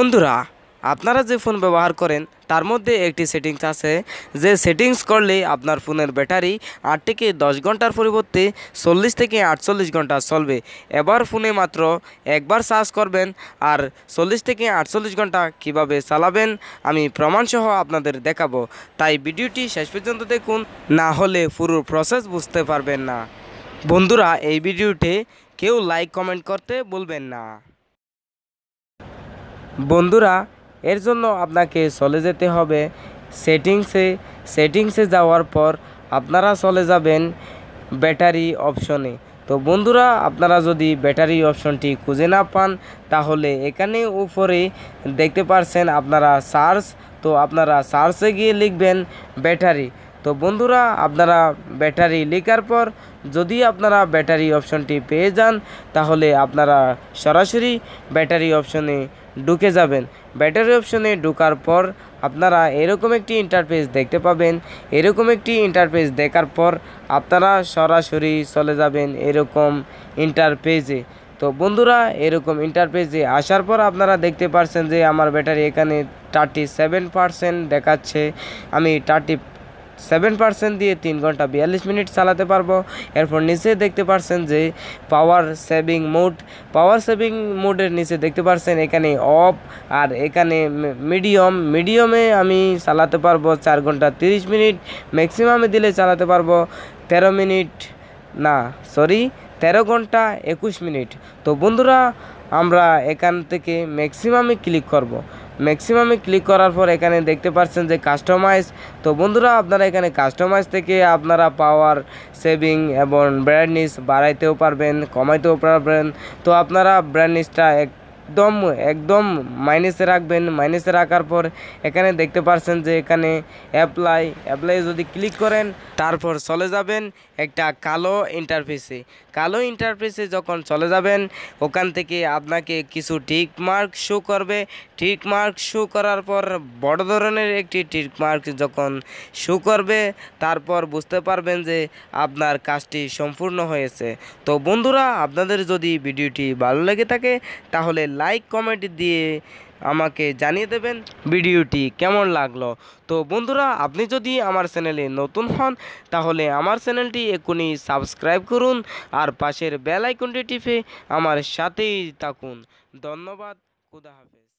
বন্ধুরা আপনারা যে ফোন ব্যবহার করেন তার মধ্যে একটি সেটিংস আছে যে সেটিংস করলে আপনার ফোনের ব্যাটারি আট থেকে দশ ঘন্টার পরিবর্তে চল্লিশ থেকে আটচল্লিশ ঘন্টা চলবে এবার ফোনে মাত্র একবার চার্জ করবেন আর চল্লিশ থেকে আটচল্লিশ ঘন্টা কিভাবে চালাবেন আমি প্রমাণসহ আপনাদের দেখাবো তাই ভিডিওটি শেষ পর্যন্ত দেখুন না হলে পুরো প্রসেস বুঝতে পারবেন না বন্ধুরা এই ভিডিওতে কেউ লাইক কমেন্ট করতে বলবেন না বন্ধুরা এর জন্য আপনাকে চলে যেতে হবে সেটিংসে সেটিংসে যাওয়ার পর আপনারা চলে যাবেন ব্যাটারি অপশনে তো বন্ধুরা আপনারা যদি ব্যাটারি অপশনটি খুঁজে না পান তাহলে এখানে উপরে দেখতে পারছেন আপনারা সার্চ তো আপনারা সার্চে গিয়ে লিখবেন ব্যাটারি তো বন্ধুরা আপনারা ব্যাটারি লেখার পর যদি আপনারা ব্যাটারি অপশনটি পেয়ে যান তাহলে আপনারা সরাসরি ব্যাটারি অপশনে ঢুকে যাবেন ব্যাটারি অপশনে ঢোকার পর আপনারা এরকম একটি ইন্টারফেস দেখতে পাবেন এরকম একটি ইন্টারফেস দেখার পর আপনারা সরাসরি চলে যাবেন এরকম ইন্টারফেসে তো বন্ধুরা এরকম ইন্টারফেসে আসার পর আপনারা দেখতে পারছেন যে আমার ব্যাটারি এখানে থার্টি সেভেন পারসেন্ট দেখাচ্ছে আমি থার্টি সেভেন পার্সেন্ট দিয়ে তিন ঘন্টা বিয়াল্লিশ মিনিট চালাতে পারবো এরপর নিচে দেখতে পারছেন যে power saving mode power saving মোডের নিচে দেখতে পারছেন এখানে অফ আর এখানে মিডিয়াম মিডিয়ামে আমি চালাতে পারবো চার ঘন্টা তিরিশ মিনিট ম্যাক্সিমামে দিলে চালাতে পারবো তেরো মিনিট না সরি তেরো ঘন্টা একুশ মিনিট তো বন্ধুরা আমরা এখান থেকে ম্যাক্সিমামে ক্লিক করব ম্যাক্সিমামে ক্লিক করার পর এখানে দেখতে পাচ্ছেন যে কাস্টমাইজ তো বন্ধুরা আপনারা এখানে কাস্টমাইজ থেকে আপনারা পাওয়ার সেভিং এবং ব্র্যান্ডনিস বাড়াইতেও পারবেন কমাইতেও পারবেন তো আপনারা ব্র্যান্ডনিসটা এক একদম একদম মাইনাসে রাখবেন মাইনাসে রাখার পর এখানে দেখতে পারছেন যে এখানে অ্যাপ্লাই অ্যাপ্লাই যদি ক্লিক করেন তারপর চলে যাবেন একটা কালো ইন্টারফেসে কালো ইন্টারফেসে যখন চলে যাবেন ওখান থেকে আপনাকে কিছু টিক মার্ক শো করবে টিক মার্ক শো করার পর বড় ধরনের একটি টিক মার্ক যখন শো করবে তারপর বুঝতে পারবেন যে আপনার কাজটি সম্পূর্ণ হয়েছে তো বন্ধুরা আপনাদের যদি ভিডিওটি ভালো লেগে থাকে তাহলে লাইক কমেন্ট দিয়ে আমাকে জানিয়ে দেবেন ভিডিওটি কেমন লাগলো তো বন্ধুরা আপনি যদি আমার চ্যানেলে নতুন হন তাহলে আমার চ্যানেলটি এক্ষুনি সাবস্ক্রাইব করুন আর পাশের বেল আইকনটি টিপে আমার সাথেই থাকুন ধন্যবাদ খুদা হাফেজ